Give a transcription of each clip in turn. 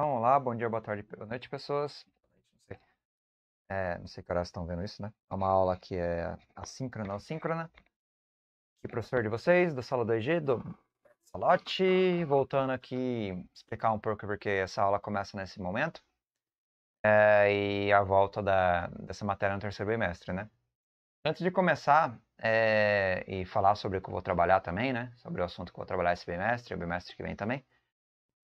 Então, olá, bom dia, boa tarde, boa noite, pessoas. É, não sei que horas estão vendo isso, né? É uma aula que é assíncrona ou síncrona. Aqui, professor de vocês, da sala 2G, do Salote. Voltando aqui, explicar um pouco porque essa aula começa nesse momento. É, e a volta da, dessa matéria no terceiro bimestre, né? Antes de começar é, e falar sobre o que eu vou trabalhar também, né? Sobre o assunto que eu vou trabalhar esse bimestre, o bimestre que vem também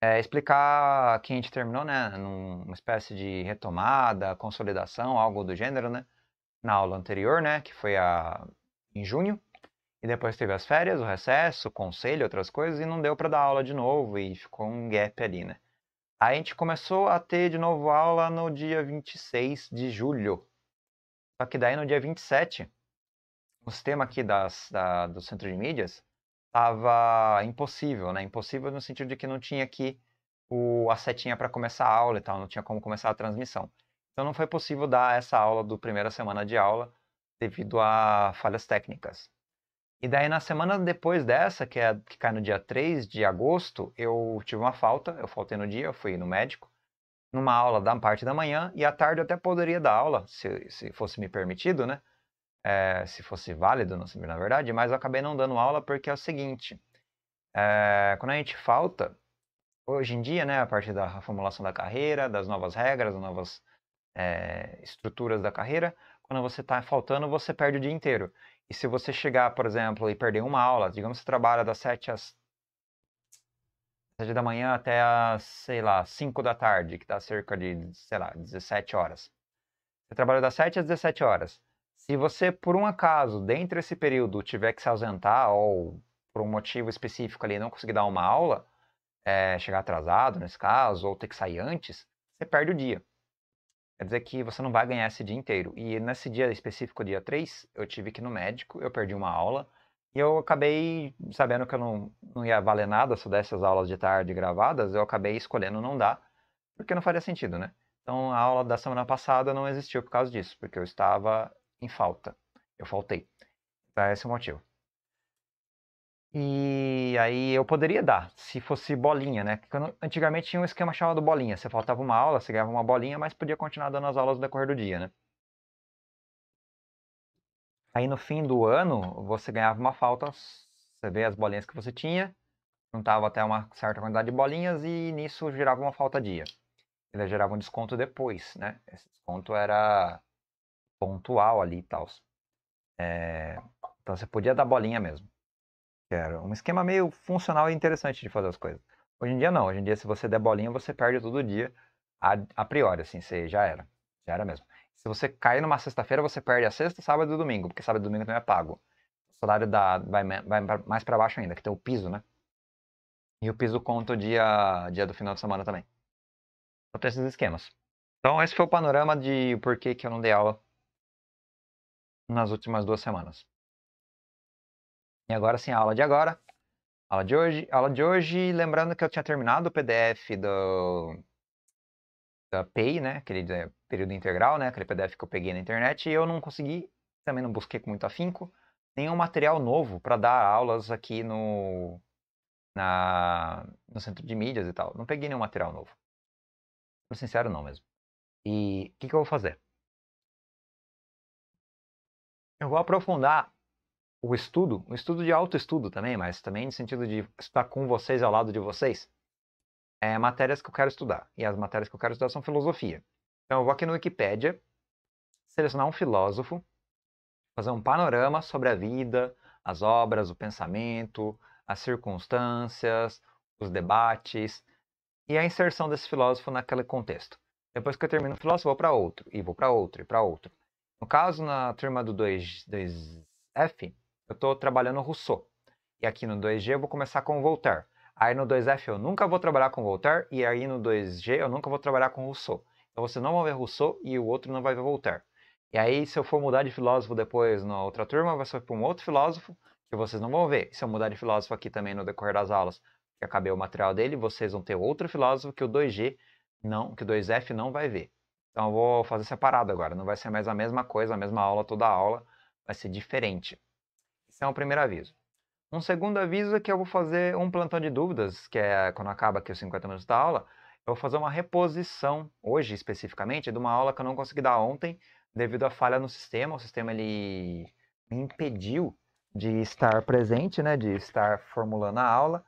é, explicar que a gente terminou, né, numa espécie de retomada, consolidação, algo do gênero, né, na aula anterior, né, que foi a, em junho, e depois teve as férias, o recesso, o conselho, outras coisas, e não deu para dar aula de novo, e ficou um gap ali, né. Aí a gente começou a ter de novo aula no dia 26 de julho. Só que daí no dia 27, o sistema aqui das, da, do centro de mídias estava impossível, né? Impossível no sentido de que não tinha aqui o, a setinha para começar a aula e tal, não tinha como começar a transmissão. Então não foi possível dar essa aula do primeira semana de aula devido a falhas técnicas. E daí na semana depois dessa, que, é, que cai no dia 3 de agosto, eu tive uma falta, eu faltei no dia, eu fui no médico, numa aula da parte da manhã, e à tarde eu até poderia dar aula, se, se fosse me permitido, né? é, se fosse válido, não sei na verdade, mas eu acabei não dando aula porque é o seguinte: é, quando a gente falta, hoje em dia, né, a partir da formulação da carreira, das novas regras, das novas é, estruturas da carreira, quando você está faltando, você perde o dia inteiro. E se você chegar, por exemplo, e perder uma aula, digamos que você trabalha das 7 às 7 da manhã até as, sei lá, 5 da tarde, que dá cerca de, sei lá, 17 horas. Você trabalha das 7 às 17 horas. Se você, por um acaso, dentro desse período, tiver que se ausentar ou por um motivo específico ali não conseguir dar uma aula, é, chegar atrasado nesse caso, ou ter que sair antes, você perde o dia. Quer dizer que você não vai ganhar esse dia inteiro. E nesse dia específico, dia 3, eu tive que ir no médico, eu perdi uma aula, e eu acabei sabendo que eu não, não ia valer nada se eu desse as aulas de tarde gravadas, eu acabei escolhendo não dar, porque não faria sentido, né? Então a aula da semana passada não existiu por causa disso, porque eu estava em falta. Eu faltei. Tá, esse é o motivo. E aí eu poderia dar, se fosse bolinha, né? antigamente tinha um esquema chamado bolinha. Você faltava uma aula, você ganhava uma bolinha, mas podia continuar dando as aulas no decorrer do dia, né? Aí no fim do ano, você ganhava uma falta, você vê as bolinhas que você tinha, juntava até uma certa quantidade de bolinhas e nisso gerava uma falta dia. Ele gerava um desconto depois, né? Esse desconto era pontual ali e tal. É, então você podia dar bolinha mesmo. Era um esquema meio funcional e interessante de fazer as coisas. Hoje em dia não. Hoje em dia se você der bolinha você perde todo dia a, a priori, assim, você já era. Já era mesmo. Se você cair numa sexta-feira você perde a sexta, sábado e domingo, porque sábado e domingo também é pago. O salário da, vai, vai mais para baixo ainda, que tem o piso, né? E o piso conta o dia, dia do final de semana também. Então tem esses esquemas. Então esse foi o panorama de por que, que eu não dei aula nas últimas duas semanas. E agora sim, a aula de agora. Aula de hoje. Aula de hoje, lembrando que eu tinha terminado o PDF do da PEI, né? Aquele é, período integral, né? Aquele PDF que eu peguei na internet. E eu não consegui, também não busquei com muito afinco, nenhum material novo para dar aulas aqui no, na, no centro de mídias e tal. Não peguei nenhum material novo. Por sincero, não mesmo. E o que, que eu vou fazer? eu vou aprofundar o estudo, um estudo de autoestudo também, mas também no sentido de estar com vocês ao lado de vocês, é, matérias que eu quero estudar. E as matérias que eu quero estudar são filosofia. Então eu vou aqui no Wikipedia, selecionar um filósofo, fazer um panorama sobre a vida, as obras, o pensamento, as circunstâncias, os debates e a inserção desse filósofo naquele contexto. Depois que eu termino o filósofo, vou para outro, e vou para outro, e para outro. No caso, na turma do 2, 2F, eu estou trabalhando Rousseau. E aqui no 2G eu vou começar com Voltaire. Aí no 2F eu nunca vou trabalhar com Voltaire, e aí no 2G eu nunca vou trabalhar com Rousseau. Então você não vai ver Rousseau e o outro não vai ver Voltaire. E aí, se eu for mudar de filósofo depois na outra turma, vai ser para um outro filósofo, que vocês não vão ver. Se eu mudar de filósofo aqui também no decorrer das aulas, que acabei o material dele, vocês vão ter outro filósofo que o 2G não, que o 2F não vai ver. Então eu vou fazer separado agora. Não vai ser mais a mesma coisa, a mesma aula, toda a aula. Vai ser diferente. Esse é o um primeiro aviso. Um segundo aviso é que eu vou fazer um plantão de dúvidas, que é quando acaba aqui os 50 minutos da aula. Eu vou fazer uma reposição, hoje especificamente, de uma aula que eu não consegui dar ontem, devido à falha no sistema. O sistema ele me impediu de estar presente, né, de estar formulando a aula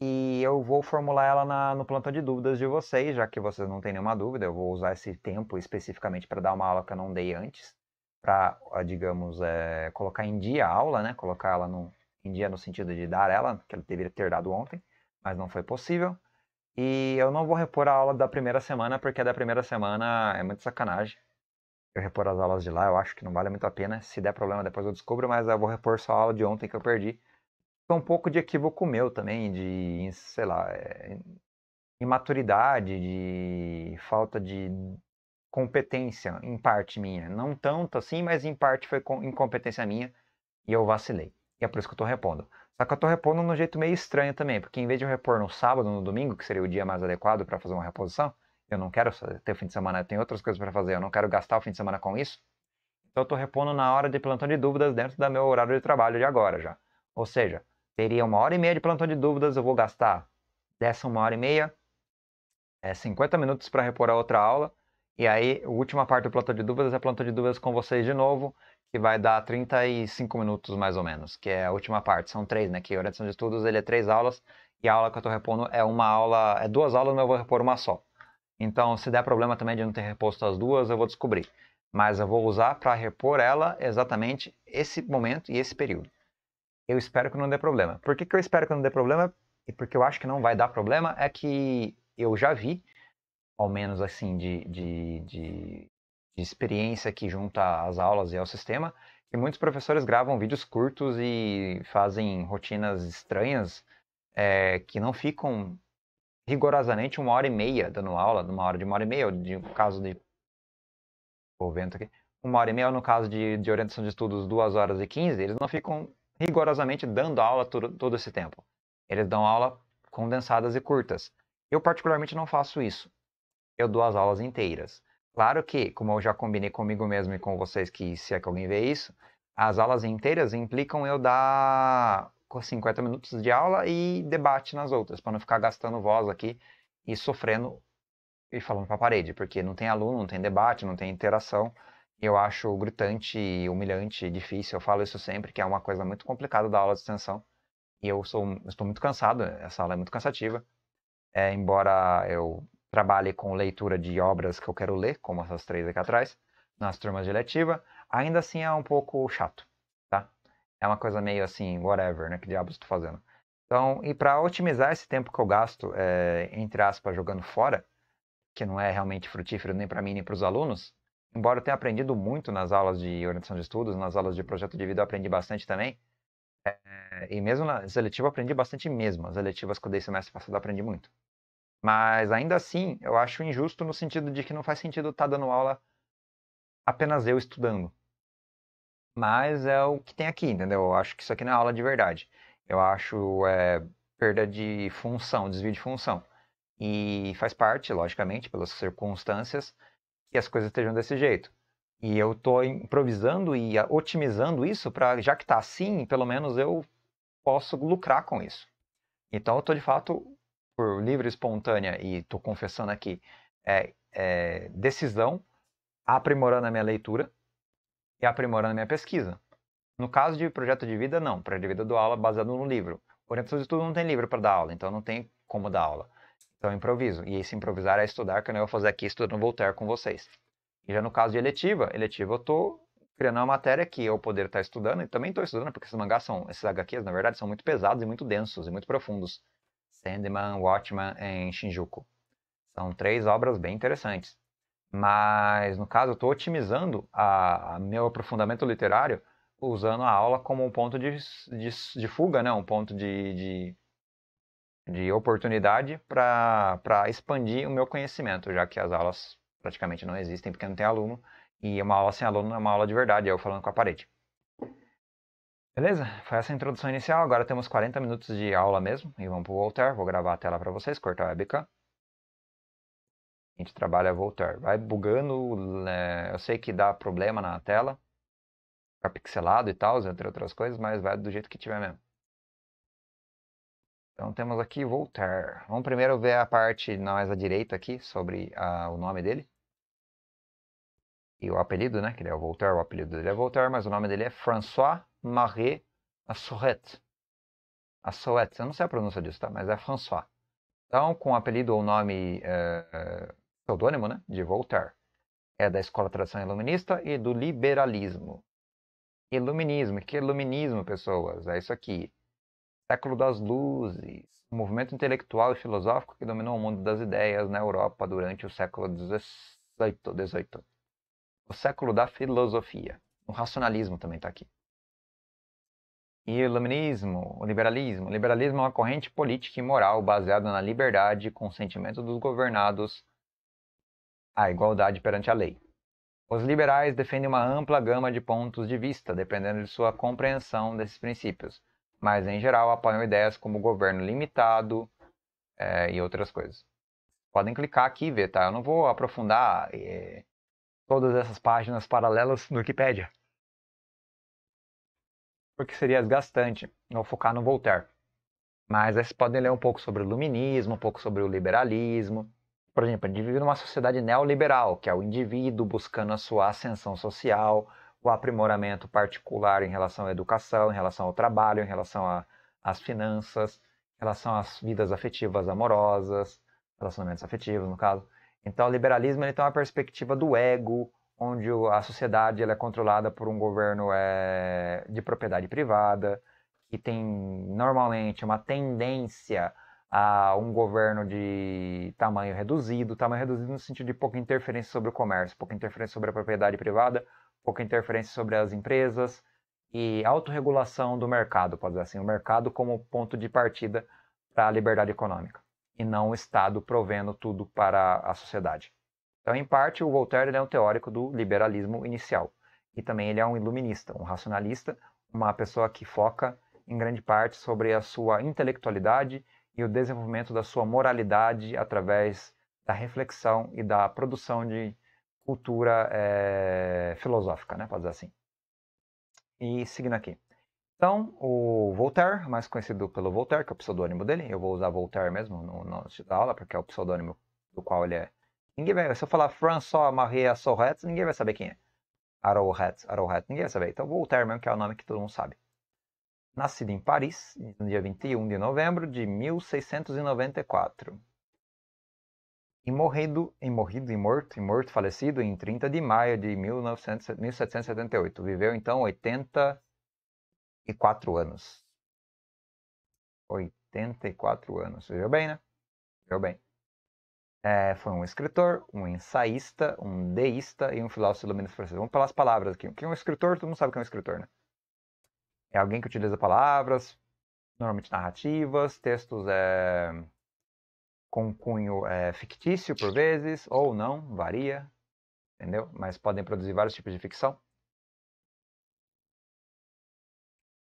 e eu vou formular ela na, no plantão de dúvidas de vocês, já que vocês não têm nenhuma dúvida, eu vou usar esse tempo especificamente para dar uma aula que eu não dei antes, para, digamos, é, colocar em dia a aula, né? Colocar ela no, em dia no sentido de dar ela, que ela deveria ter dado ontem, mas não foi possível. E eu não vou repor a aula da primeira semana, porque a da primeira semana é muito sacanagem. Eu repor as aulas de lá, eu acho que não vale muito a pena. Se der problema, depois eu descubro, mas eu vou repor só a aula de ontem que eu perdi, um pouco de equívoco meu também, de, sei lá, é, imaturidade, de falta de competência, em parte minha. Não tanto assim, mas em parte foi incompetência minha e eu vacilei. E é por isso que eu tô repondo. Só que eu tô repondo de um jeito meio estranho também, porque em vez de eu repor no sábado, no domingo, que seria o dia mais adequado para fazer uma reposição, eu não quero ter o fim de semana, eu tenho outras coisas para fazer, eu não quero gastar o fim de semana com isso. Então eu tô repondo na hora de plantão de dúvidas dentro do meu horário de trabalho de agora já. Ou seja, Seria uma hora e meia de plantão de dúvidas, eu vou gastar dessa uma hora e meia, é 50 minutos para repor a outra aula. E aí, a última parte do plantão de dúvidas é plantão de dúvidas com vocês de novo, que vai dar 35 minutos mais ou menos, que é a última parte. São três, né? Que orientação de estudos ele é três aulas, e a aula que eu estou repondo é uma aula, é duas aulas, mas eu vou repor uma só. Então, se der problema também de não ter reposto as duas, eu vou descobrir. Mas eu vou usar para repor ela exatamente esse momento e esse período eu espero que não dê problema. Por que, que eu espero que não dê problema? E porque eu acho que não vai dar problema é que eu já vi, ao menos assim, de, de, de, de experiência que junta as aulas e ao sistema, que muitos professores gravam vídeos curtos e fazem rotinas estranhas é, que não ficam rigorosamente uma hora e meia dando aula, numa hora de uma hora e meia, ou de, no caso de. O vento aqui. Uma hora e meia, no caso de, de orientação de estudos, duas horas e quinze, eles não ficam rigorosamente dando aula todo, todo esse tempo. Eles dão aula condensadas e curtas. Eu, particularmente, não faço isso. Eu dou as aulas inteiras. Claro que, como eu já combinei comigo mesmo e com vocês, que se é que alguém vê isso, as aulas inteiras implicam eu dar 50 minutos de aula e debate nas outras, para não ficar gastando voz aqui e sofrendo e falando para a parede, porque não tem aluno, não tem debate, não tem interação eu acho gritante e humilhante, difícil. Eu falo isso sempre, que é uma coisa muito complicada da aula de extensão. E eu sou, estou muito cansado, essa aula é muito cansativa. É, embora eu trabalhe com leitura de obras que eu quero ler, como essas três aqui atrás, nas turmas de letiva, ainda assim é um pouco chato, tá? É uma coisa meio assim, whatever, né? Que diabos estou fazendo? Então, e para otimizar esse tempo que eu gasto, é, entre aspas, jogando fora, que não é realmente frutífero nem para mim nem para os alunos, embora eu tenha aprendido muito nas aulas de orientação de estudos, nas aulas de projeto de vida, eu aprendi bastante também. É, e mesmo na seletiva, eu aprendi bastante mesmo. As seletivas que eu dei semestre passado, eu aprendi muito. Mas ainda assim, eu acho injusto no sentido de que não faz sentido estar tá dando aula apenas eu estudando. Mas é o que tem aqui, entendeu? Eu acho que isso aqui não é aula de verdade. Eu acho é, perda de função, desvio de função. E faz parte, logicamente, pelas circunstâncias, que as coisas estejam desse jeito. E eu estou improvisando e otimizando isso para, já que está assim, pelo menos eu posso lucrar com isso. Então eu estou de fato, por livre e espontânea, e estou confessando aqui, é, é, decisão, aprimorando a minha leitura e aprimorando a minha pesquisa. No caso de projeto de vida, não. Projeto de vida eu dou aula baseado no livro. Orientação de estudo não tem livro para dar aula, então não tem como dar aula. Então, improviso. E esse improvisar é estudar, que eu não vou fazer aqui estudando voltar com vocês. E já no caso de eletiva, eletiva eu estou criando uma matéria que eu poder estar estudando, e também estou estudando, porque esses mangás são, esses HQs, na verdade, são muito pesados e muito densos e muito profundos. Sandman, Watchman e Shinjuku. São três obras bem interessantes. Mas, no caso, eu estou otimizando a, a, meu aprofundamento literário usando a aula como um ponto de, de, de fuga, né? um ponto de, de de oportunidade para expandir o meu conhecimento, já que as aulas praticamente não existem porque não tem aluno, e é uma aula sem aluno é uma aula de verdade, é eu falando com a parede. Beleza? Foi essa a introdução inicial, agora temos 40 minutos de aula mesmo, e vamos para o Voltaire, vou gravar a tela para vocês, cortar a webcam. A gente trabalha Voltaire, vai bugando, né, eu sei que dá problema na tela, fica pixelado e tal, entre outras coisas, mas vai do jeito que tiver mesmo. Então temos aqui Voltaire. Vamos primeiro ver a parte mais à direita aqui sobre a, ah, o nome dele. E o apelido, né? Que ele é o Voltaire, o apelido dele é Voltaire, mas o nome dele é François-Marie Assoret. Assoet, eu não sei a pronúncia disso, tá? Mas é François. Então, com o apelido ou nome é, pseudônimo, né? De Voltaire. É da Escola Tradição Iluminista e do Liberalismo. Iluminismo. que é iluminismo, pessoas? É isso aqui século das luzes, o movimento intelectual e filosófico que dominou o mundo das ideias na Europa durante o século XVIII. O século da filosofia. O racionalismo também está aqui. E o iluminismo, o liberalismo. O liberalismo é uma corrente política e moral baseada na liberdade e consentimento dos governados à igualdade perante a lei. Os liberais defendem uma ampla gama de pontos de vista, dependendo de sua compreensão desses princípios mas em geral apoiam ideias como governo limitado é, e outras coisas. Podem clicar aqui e ver, tá? Eu não vou aprofundar é, todas essas páginas paralelas no Wikipedia, porque seria desgastante. não focar no Voltaire. Mas aí vocês podem ler um pouco sobre o iluminismo, um pouco sobre o liberalismo. Por exemplo, a gente vive numa sociedade neoliberal, que é o indivíduo buscando a sua ascensão social, o aprimoramento particular em relação à educação, em relação ao trabalho, em relação a, às finanças, em relação às vidas afetivas amorosas, relacionamentos afetivos, no caso. Então, o liberalismo ele tem uma perspectiva do ego, onde a sociedade ela é controlada por um governo é, de propriedade privada, que tem normalmente uma tendência a um governo de tamanho reduzido, tamanho reduzido no sentido de pouca interferência sobre o comércio, pouca interferência sobre a propriedade privada, pouca interferência sobre as empresas e autorregulação do mercado, pode dizer assim, o mercado como ponto de partida para a liberdade econômica e não o Estado provendo tudo para a sociedade. Então, em parte, o Voltaire é um teórico do liberalismo inicial e também ele é um iluminista, um racionalista, uma pessoa que foca em grande parte sobre a sua intelectualidade e o desenvolvimento da sua moralidade através da reflexão e da produção de cultura é, filosófica, né, pode dizer assim. E seguindo aqui. Então, o Voltaire, mais conhecido pelo Voltaire, que é o pseudônimo dele, eu vou usar Voltaire mesmo no nosso da aula, porque é o pseudônimo do qual ele é. Ninguém vai, se eu falar François Marie Arouet, ninguém vai saber quem é. Arouet, Arouet, ninguém vai saber. Então, Voltaire mesmo, que é o nome que todo mundo sabe. Nascido em Paris, no dia 21 de novembro de 1694 e morrido, e morrido, e morto, e morto, falecido em 30 de maio de 1900, 1778. Viveu então 84 anos. 84 anos. Viveu bem, né? Viveu bem. É, foi um escritor, um ensaísta, um deísta e um filósofo iluminista francês. Vamos pelas palavras aqui. é um escritor, todo mundo sabe que é um escritor, né? É alguém que utiliza palavras, normalmente narrativas, textos é, com cunho é, fictício por vezes, ou não, varia, entendeu? Mas podem produzir vários tipos de ficção.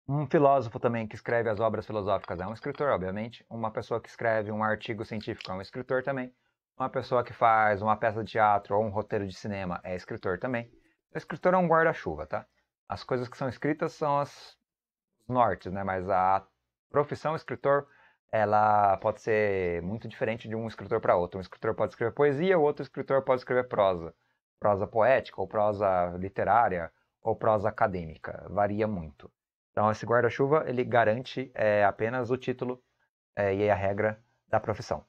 Um filósofo também que escreve as obras filosóficas é um escritor, obviamente. Uma pessoa que escreve um artigo científico é um escritor também. Uma pessoa que faz uma peça de teatro ou um roteiro de cinema é escritor também. O escritor é um guarda-chuva, tá? As coisas que são escritas são as nortes, né? Mas a profissão escritor ela pode ser muito diferente de um escritor para outro. Um escritor pode escrever poesia, o outro escritor pode escrever prosa. Prosa poética, ou prosa literária, ou prosa acadêmica. Varia muito. Então, esse guarda-chuva, ele garante é, apenas o título é, e a regra da profissão.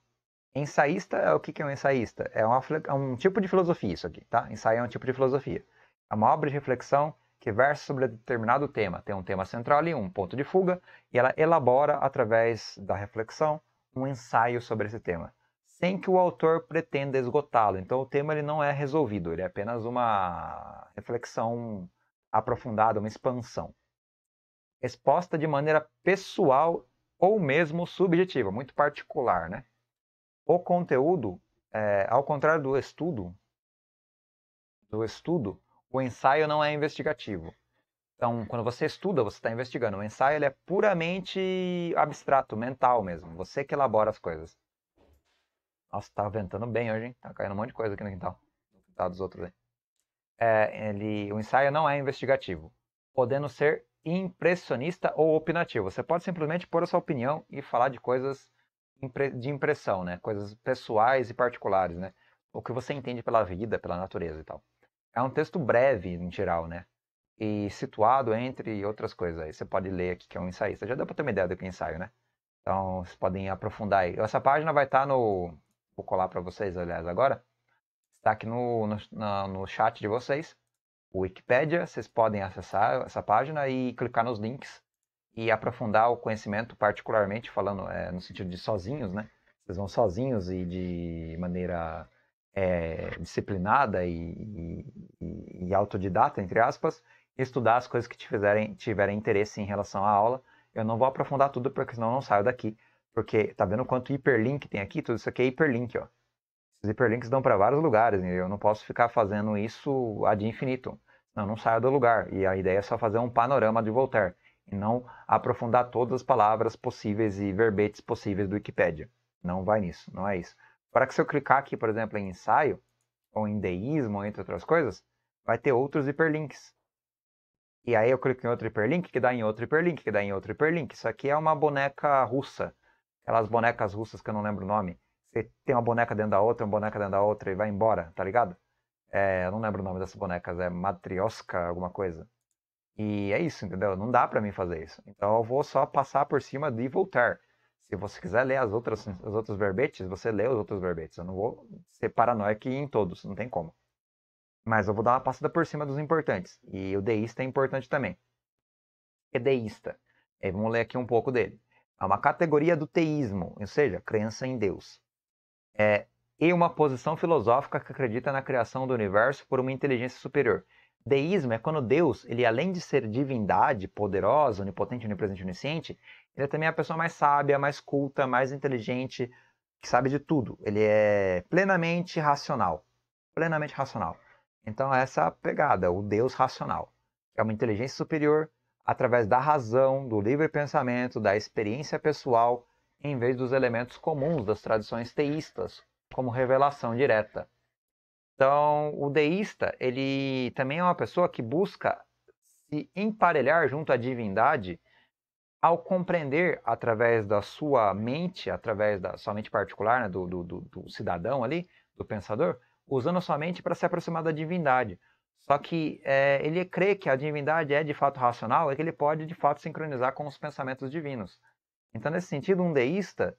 Ensaísta, o que é um ensaísta? É, uma, é um tipo de filosofia isso aqui, tá? Ensaio é um tipo de filosofia. É uma obra de reflexão que versa sobre determinado tema. Tem um tema central ali um ponto de fuga, e ela elabora, através da reflexão, um ensaio sobre esse tema, sem que o autor pretenda esgotá-lo. Então, o tema ele não é resolvido, ele é apenas uma reflexão aprofundada, uma expansão. Exposta de maneira pessoal ou mesmo subjetiva, muito particular, né? O conteúdo, é, ao contrário do estudo, do estudo, o ensaio não é investigativo. Então, quando você estuda, você está investigando. O ensaio ele é puramente abstrato, mental mesmo. Você que elabora as coisas. Nossa, tá ventando bem hoje, hein? Tá caindo um monte de coisa aqui no quintal. No quintal dos outros aí. É, ele, o ensaio não é investigativo, podendo ser impressionista ou opinativo. Você pode simplesmente pôr a sua opinião e falar de coisas de impressão, né? Coisas pessoais e particulares, né? O que você entende pela vida, pela natureza e tal. É um texto breve, em geral, né? E situado entre outras coisas. Aí você pode ler aqui que é um Você Já deu para ter uma ideia do que é ensaio, né? Então, vocês podem aprofundar aí. Essa página vai estar tá no... Vou colar para vocês, aliás, agora. Está aqui no, no, no chat de vocês. O Wikipedia, vocês podem acessar essa página e clicar nos links e aprofundar o conhecimento, particularmente falando é, no sentido de sozinhos, né? Vocês vão sozinhos e de maneira é, disciplinada e, e, e, autodidata, entre aspas, estudar as coisas que te fizerem, tiverem interesse em relação à aula. Eu não vou aprofundar tudo, porque senão eu não saio daqui. Porque tá vendo quanto hiperlink tem aqui? Tudo isso aqui é hiperlink, ó. Esses hiperlinks dão para vários lugares, e eu não posso ficar fazendo isso ad infinito. Senão eu não saio do lugar. E a ideia é só fazer um panorama de Voltaire, e não aprofundar todas as palavras possíveis e verbetes possíveis do Wikipedia. Não vai nisso, não é isso. Para que se eu clicar aqui, por exemplo, em ensaio, ou em deísmo, entre outras coisas, vai ter outros hiperlinks. E aí eu clico em outro hiperlink, que dá em outro hiperlink, que dá em outro hiperlink. Isso aqui é uma boneca russa. Aquelas bonecas russas que eu não lembro o nome. Você tem uma boneca dentro da outra, uma boneca dentro da outra e vai embora, tá ligado? É, eu não lembro o nome dessas bonecas, é Matrioska, alguma coisa. E é isso, entendeu? Não dá para mim fazer isso. Então eu vou só passar por cima de voltar. Se você quiser ler as outras, os outros verbetes, você lê os outros verbetes. Eu não vou ser paranoico em todos, não tem como. Mas eu vou dar uma passada por cima dos importantes. E o deísta é importante também. É deísta. É, vamos ler aqui um pouco dele. É uma categoria do teísmo, ou seja, crença em Deus. É, e uma posição filosófica que acredita na criação do universo por uma inteligência superior. Deísmo é quando Deus, ele além de ser divindade, poderosa, onipotente, onipresente, onisciente, ele é também a pessoa mais sábia, mais culta, mais inteligente, que sabe de tudo. Ele é plenamente racional. Plenamente racional. Então essa é a pegada, o Deus racional. É uma inteligência superior através da razão, do livre pensamento, da experiência pessoal, em vez dos elementos comuns das tradições teístas, como revelação direta. Então, o deísta, ele também é uma pessoa que busca se emparelhar junto à divindade ao compreender através da sua mente, através da sua mente particular, né, do, do, do cidadão ali, do pensador, usando a sua mente para se aproximar da divindade. Só que é, ele crê que a divindade é de fato racional e que ele pode de fato sincronizar com os pensamentos divinos. Então, nesse sentido, um deísta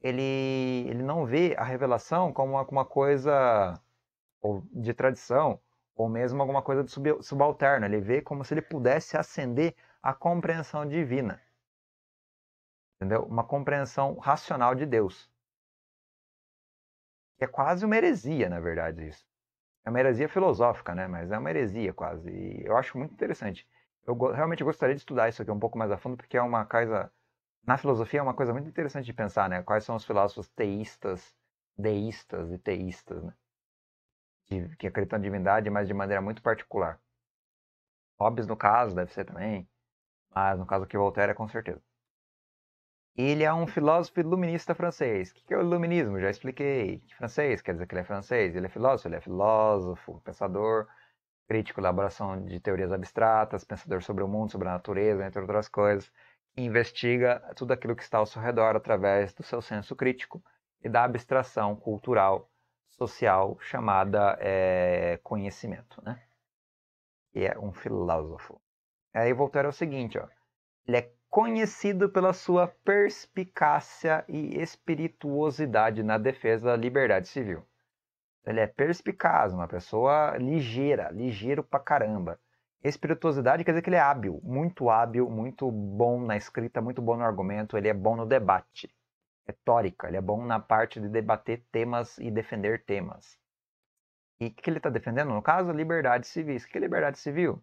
ele, ele não vê a revelação como uma, uma coisa ou de tradição, ou mesmo alguma coisa de subalterno. Ele vê como se ele pudesse acender a compreensão divina. Entendeu? Uma compreensão racional de Deus. É quase uma heresia, na verdade, isso. É uma heresia filosófica, né? Mas é uma heresia quase. E eu acho muito interessante. Eu realmente gostaria de estudar isso aqui um pouco mais a fundo, porque é uma coisa. Na filosofia é uma coisa muito interessante de pensar, né? Quais são os filósofos teístas, deístas e teístas, né? de, que acreditam em divindade, mas de maneira muito particular. Hobbes, no caso, deve ser também, mas no caso aqui Voltaire é com certeza. Ele é um filósofo iluminista francês. O que é o iluminismo? Já expliquei. Francês, quer dizer que ele é francês. Ele é filósofo, ele é filósofo, pensador, crítico, elaboração de teorias abstratas, pensador sobre o mundo, sobre a natureza, entre outras coisas. Investiga tudo aquilo que está ao seu redor através do seu senso crítico e da abstração cultural social chamada é, conhecimento, né? E é um filósofo. Aí é ao seguinte, ó. Ele é conhecido pela sua perspicácia e espirituosidade na defesa da liberdade civil. Ele é perspicaz, uma pessoa ligeira, ligeiro pra caramba. Espirituosidade quer dizer que ele é hábil, muito hábil, muito bom na escrita, muito bom no argumento, ele é bom no debate retórica, ele é bom na parte de debater temas e defender temas. E o que ele está defendendo, no caso? Liberdades civis. O que é liberdade civil?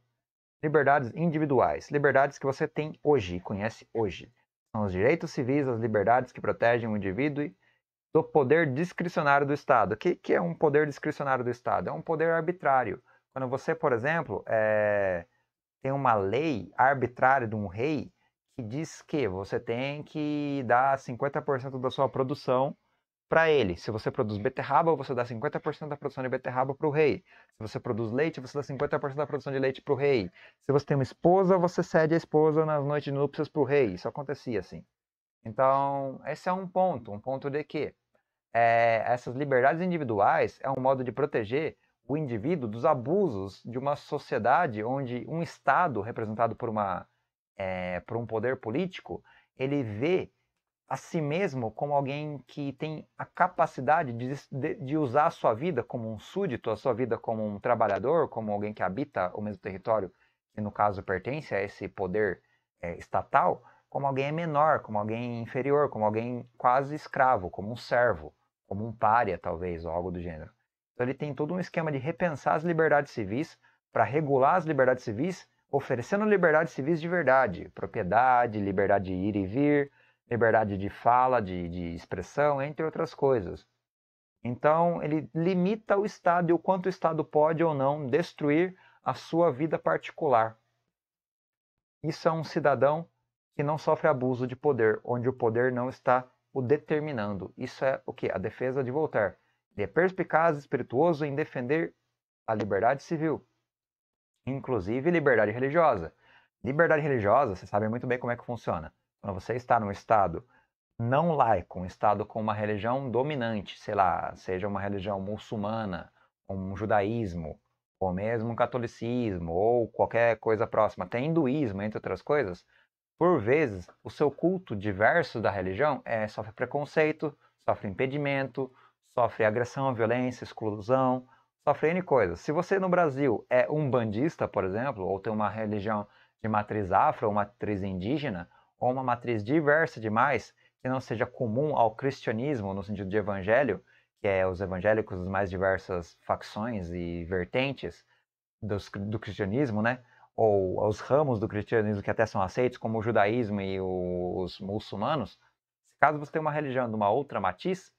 Liberdades individuais, liberdades que você tem hoje, conhece hoje. São os direitos civis, as liberdades que protegem o indivíduo do poder discricionário do Estado. O que, que é um poder discricionário do Estado? É um poder arbitrário. Quando você, por exemplo, é... tem uma lei arbitrária de um rei, que diz que você tem que dar 50% da sua produção para ele. Se você produz beterraba, você dá 50% da produção de beterraba para o rei. Se você produz leite, você dá 50% da produção de leite para o rei. Se você tem uma esposa, você cede a esposa nas noites núpcias para o rei. Isso acontecia assim. Então, esse é um ponto, um ponto de que é, essas liberdades individuais é um modo de proteger o indivíduo dos abusos de uma sociedade onde um Estado, representado por uma é, eh, para um poder político, ele vê a si mesmo como alguém que tem a capacidade de, de, de, usar a sua vida como um súdito, a sua vida como um trabalhador, como alguém que habita o mesmo território, que no caso pertence a esse poder é, estatal, como alguém menor, como alguém inferior, como alguém quase escravo, como um servo, como um pária, talvez, ou algo do gênero. Então ele tem todo um esquema de repensar as liberdades civis para regular as liberdades civis oferecendo liberdades civis de verdade, propriedade, liberdade de ir e vir, liberdade de fala, de, de expressão, entre outras coisas. Então, ele limita o Estado e o quanto o Estado pode ou não destruir a sua vida particular. Isso é um cidadão que não sofre abuso de poder, onde o poder não está o determinando. Isso é o que? A defesa de Voltaire. Ele é perspicaz, espirituoso em defender a liberdade civil, inclusive liberdade religiosa. Liberdade religiosa, vocês sabem muito bem como é que funciona. Quando você está num estado não laico, um estado com uma religião dominante, sei lá, seja uma religião muçulmana, um judaísmo, ou mesmo um catolicismo, ou qualquer coisa próxima, até hinduísmo, entre outras coisas, por vezes o seu culto diverso da religião é, sofre preconceito, sofre impedimento, sofre agressão, violência, exclusão, sofre N coisas. Se você no Brasil é um bandista, por exemplo, ou tem uma religião de matriz afro, ou matriz indígena, ou uma matriz diversa demais, que não seja comum ao cristianismo no sentido de evangelho, que é os evangélicos, as mais diversas facções e vertentes do cristianismo, né? ou os ramos do cristianismo que até são aceitos, como o judaísmo e os muçulmanos, caso você tenha uma religião de uma outra matiz,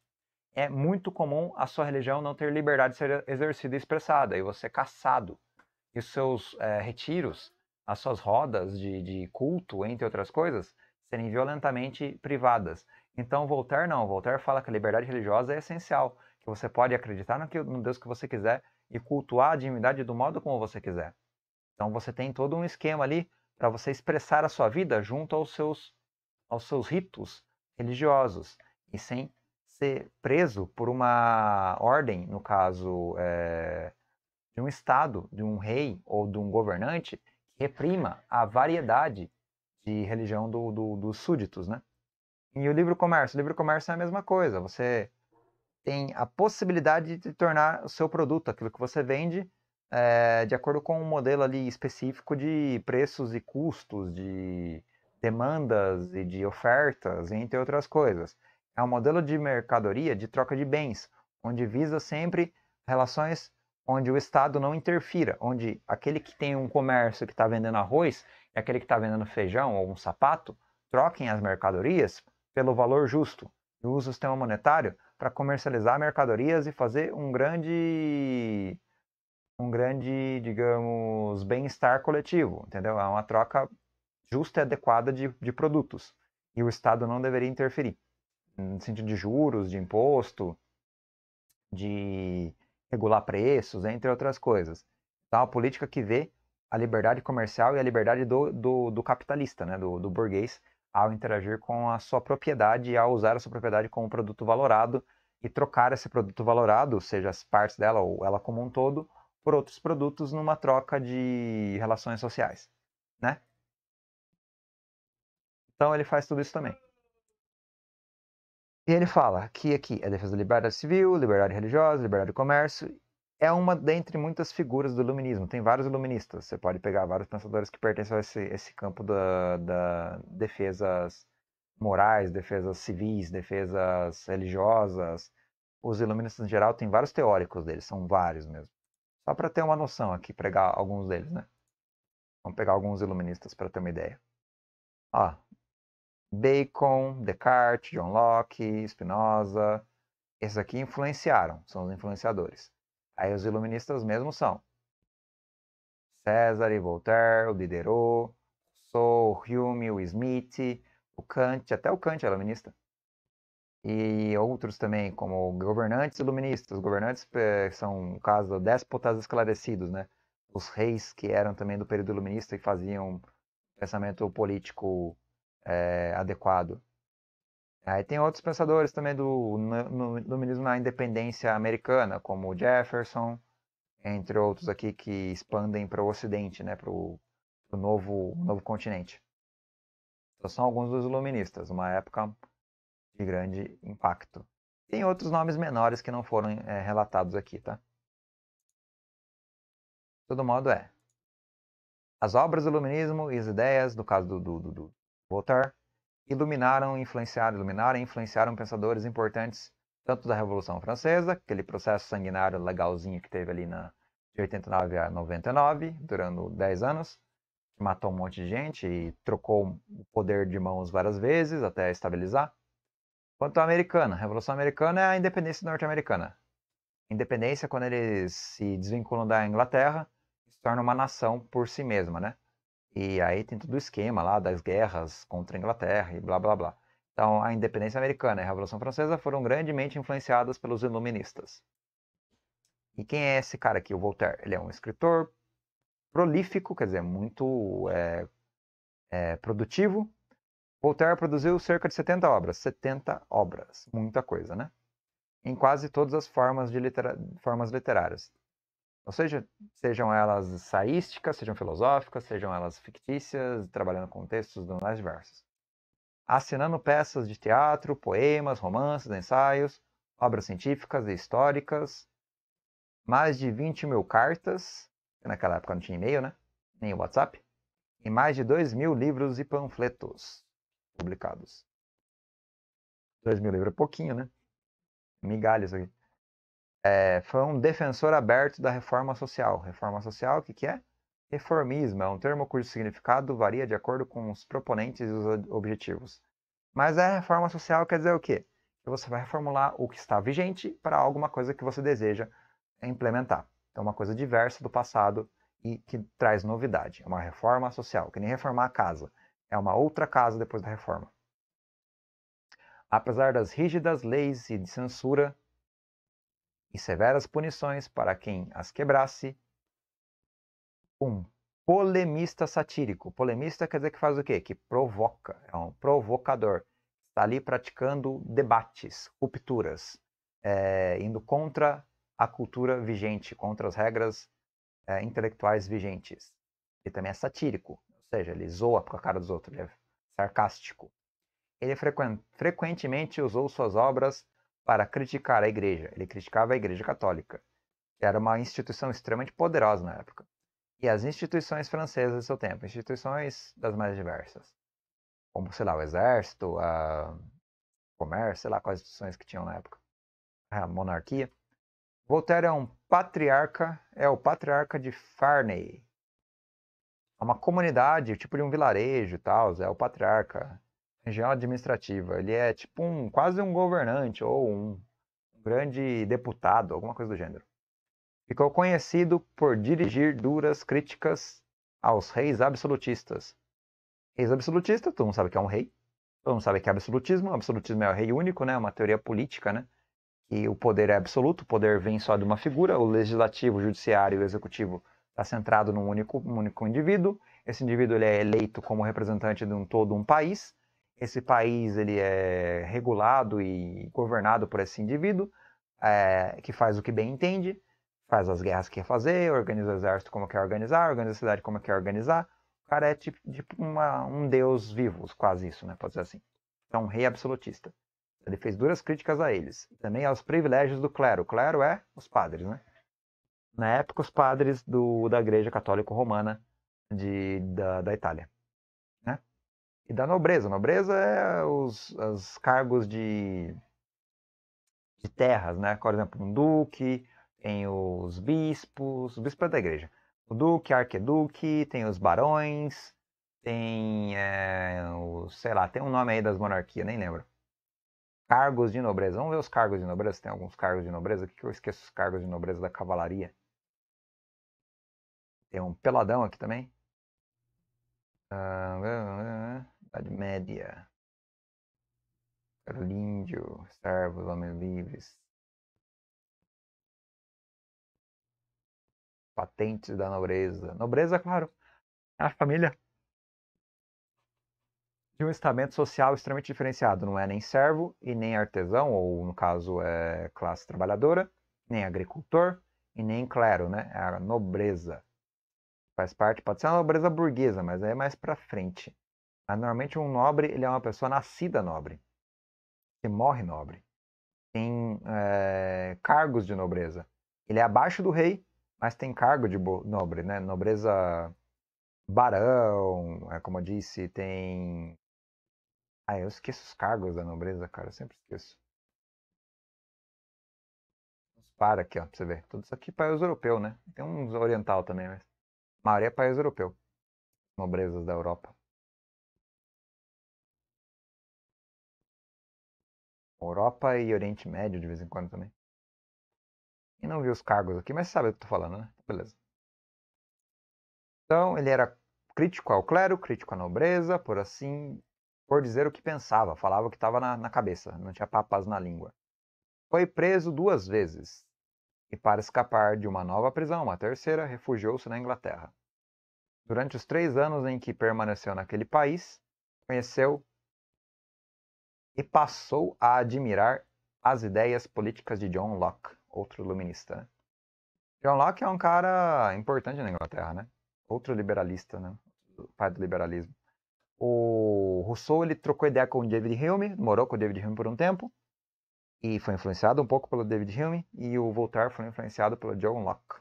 é muito comum a sua religião não ter liberdade de ser exercida e expressada, e você é caçado. E os seus é, retiros, as suas rodas de, de culto, entre outras coisas, serem violentamente privadas. Então, Voltaire não. Voltaire fala que a liberdade religiosa é essencial, que você pode acreditar no, que, no Deus que você quiser e cultuar a divindade do modo como você quiser. Então, você tem todo um esquema ali para você expressar a sua vida junto aos seus, aos seus ritos religiosos e sem ser preso por uma ordem, no caso é, de um Estado, de um rei ou de um governante, que reprima a variedade de religião do, do, dos súditos, né? E o livre-comércio? O livre-comércio é a mesma coisa. Você tem a possibilidade de tornar o seu produto, aquilo que você vende, é, de acordo com um modelo ali específico de preços e custos, de demandas e de ofertas, entre outras coisas. É um modelo de mercadoria de troca de bens, onde visa sempre relações onde o Estado não interfira, onde aquele que tem um comércio que está vendendo arroz e aquele que está vendendo feijão ou um sapato troquem as mercadorias pelo valor justo e usam o sistema monetário para comercializar mercadorias e fazer um grande um grande, digamos, bem-estar coletivo, entendeu? É uma troca justa e adequada de, de produtos. E o Estado não deveria interferir. Hum, no sentido de juros, de imposto, de regular preços, entre outras coisas. Então, tá? uma política que vê a liberdade comercial e a liberdade do, do, do capitalista, né, do, do, burguês, ao interagir com a sua propriedade e ao usar a sua propriedade como produto valorado e trocar esse produto valorado, seja as partes dela ou ela como um todo, por outros produtos numa troca de relações sociais, né? Então ele faz tudo isso também. E ele fala que aqui é a defesa da liberdade civil, liberdade religiosa, liberdade de comércio. É uma dentre muitas figuras do iluminismo. Tem vários iluministas. Você pode pegar vários pensadores que pertencem a esse, esse campo da, da defesas morais, defesas civis, defesas religiosas. Os iluministas em geral têm vários teóricos deles, são vários mesmo. Só para ter uma noção aqui, pregar alguns deles, né? Vamos pegar alguns iluministas para ter uma ideia. Ó, Bacon, Descartes, John Locke, Spinoza, esses aqui influenciaram, são os influenciadores. Aí os iluministas mesmo são César e Voltaire, o Diderot, Hume, o Smith, o Kant, até o Kant era iluminista. E outros também, como governantes iluministas. Os governantes eh, são o caso dos déspotas esclarecidos, né? Os reis que eram também do período iluminista e faziam pensamento político é, adequado. Aí tem outros pensadores também do iluminismo na independência americana, como Jefferson, entre outros aqui que expandem para o ocidente, né, para o novo, novo continente. Então, são alguns dos iluministas, uma época de grande impacto. Tem outros nomes menores que não foram é, relatados aqui, tá? De todo modo é. As obras do iluminismo e as ideias, no caso do, do, do, voltar, iluminaram, influenciaram, iluminaram influenciaram pensadores importantes, tanto da Revolução Francesa, aquele processo sanguinário legalzinho que teve ali na, de 89 a 99, durando 10 anos, que matou um monte de gente e trocou o poder de mãos várias vezes até estabilizar. Quanto à americana, a Revolução Americana é a independência norte-americana. Independência, quando eles se desvinculam da Inglaterra, se torna uma nação por si mesma, né? E aí tem todo o esquema lá das guerras contra a Inglaterra e blá blá blá. Então, a independência americana e a Revolução Francesa foram grandemente influenciadas pelos iluministas. E quem é esse cara aqui, o Voltaire? Ele é um escritor prolífico, quer dizer, muito é, é, produtivo. Voltaire produziu cerca de 70 obras. 70 obras, muita coisa, né? Em quase todas as formas, de litera... formas literárias. Ou seja, sejam elas saísticas, sejam filosóficas, sejam elas fictícias, trabalhando com textos dos mais diversos. Assinando peças de teatro, poemas, romances, ensaios, obras científicas e históricas, mais de 20 mil cartas, naquela época não tinha e-mail, né? Nem WhatsApp, e mais de 2 mil livros e panfletos publicados. 2 mil livros é pouquinho, né? Migalhas aqui é, foi um defensor aberto da reforma social. Reforma social, o que, que é? Reformismo é um termo cujo significado varia de acordo com os proponentes e os objetivos. Mas a é reforma social quer dizer o quê? Que você vai reformular o que está vigente para alguma coisa que você deseja implementar. Então, uma coisa diversa do passado e que traz novidade. É uma reforma social, que nem reformar a casa. É uma outra casa depois da reforma. Apesar das rígidas leis e de censura e severas punições para quem as quebrasse. Um polemista satírico. Polemista quer dizer que faz o quê? Que provoca, é um provocador. Está ali praticando debates, rupturas, é, indo contra a cultura vigente, contra as regras é, intelectuais vigentes. Ele também é satírico, ou seja, ele zoa com a cara dos outros, ele é sarcástico. Ele é frequentemente usou suas obras para criticar a igreja. Ele criticava a igreja católica, que era uma instituição extremamente poderosa na época. E as instituições francesas do seu tempo, instituições das mais diversas. Como, sei lá, o exército, a comércio, sei lá quais instituições que tinham na época. A monarquia. Voltaire é um patriarca, é o patriarca de Farney. É uma comunidade, tipo de um vilarejo e tal, é o patriarca região administrativa. Ele é tipo um quase um governante ou um grande deputado, alguma coisa do gênero. Ficou conhecido por dirigir duras críticas aos reis absolutistas. Reis absolutistas, todo mundo sabe que é um rei. Todo mundo sabe que é absolutismo. O absolutismo é o rei único, né? É uma teoria política, né? que o poder é absoluto, o poder vem só de uma figura. O legislativo, o judiciário e o executivo está centrado num único, um único indivíduo. Esse indivíduo ele é eleito como representante de um todo um país esse país ele é regulado e governado por esse indivíduo é, que faz o que bem entende, faz as guerras que quer fazer, organiza o exército como quer organizar, organiza a cidade como quer organizar. O cara é tipo, tipo uma, um deus vivo, quase isso, né? Pode ser assim. É um rei absolutista. Ele fez duras críticas a eles, também aos privilégios do clero. O clero é os padres, né? Na época, os padres do, da Igreja Católica Romana de, da, da Itália e da nobreza. Nobreza é os, os cargos de, de terras, né? Por exemplo, um duque, tem os bispos, o bispo é da igreja. O duque, arqueduque, tem os barões, tem, é, o, sei lá, tem um nome aí das monarquias, nem lembro. Cargos de nobreza. Vamos ver os cargos de nobreza. Tem alguns cargos de nobreza. O que eu esqueço os cargos de nobreza da cavalaria? Tem um peladão aqui também. Ah, Idade Média. Carolíndio, servos, homens livres. Patentes da nobreza. Nobreza, claro, é a família de um estamento social extremamente diferenciado. Não é nem servo e nem artesão, ou no caso é classe trabalhadora, nem agricultor e nem clero, né? É a nobreza. Faz parte, pode ser a nobreza burguesa, mas é mais pra frente. Ah, normalmente um nobre ele é uma pessoa nascida nobre, que morre nobre, tem é, cargos de nobreza. Ele é abaixo do rei, mas tem cargo de nobre, né? Nobreza barão, é, como eu disse, tem. Ah, eu esqueço os cargos da nobreza, cara, eu sempre esqueço. Para aqui, ó, pra você ver. Tudo isso aqui é país europeu, né? Tem uns oriental também, mas. A maioria é país europeu. Nobrezas da Europa. Europa e Oriente Médio de vez em quando também. E não vi os cargos aqui, mas sabe o que estou falando, né? Beleza. Então, ele era crítico ao clero, crítico à nobreza, por assim, por dizer o que pensava, falava o que estava na, na cabeça, não tinha papas na língua. Foi preso duas vezes, e para escapar de uma nova prisão, uma terceira, refugiou-se na Inglaterra. Durante os três anos em que permaneceu naquele país, conheceu e passou a admirar as ideias políticas de John Locke, outro iluminista. John Locke é um cara importante na Inglaterra, né? Outro liberalista, né? pai do liberalismo. O Rousseau ele trocou ideia com o David Hume, morou com o David Hume por um tempo e foi influenciado um pouco pelo David Hume e o Voltaire foi influenciado pelo John Locke.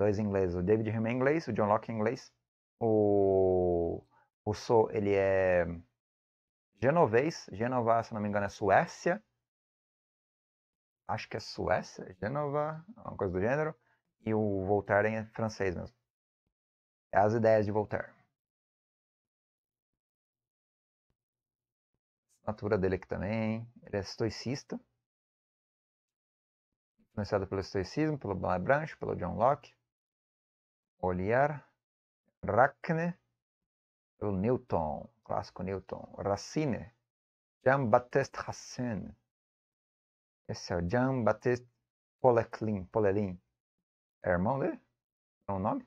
Dois ingleses, o David Hume é inglês, o John Locke é inglês. O Rousseau ele é genovês. Genova, se não me engano, é Suécia. Acho que é Suécia, Genova, uma coisa do gênero. E o Voltaire é francês mesmo. É as ideias de Voltaire. A assinatura dele aqui também. Ele é estoicista. Influenciado pelo estoicismo, pelo Branche, pelo John Locke. Oliar, Racne, pelo Newton clássico Newton, Racine, Jean-Baptiste Racine, esse é o Jean-Baptiste Poleclin, Polelin, é irmão dele? É o um nome?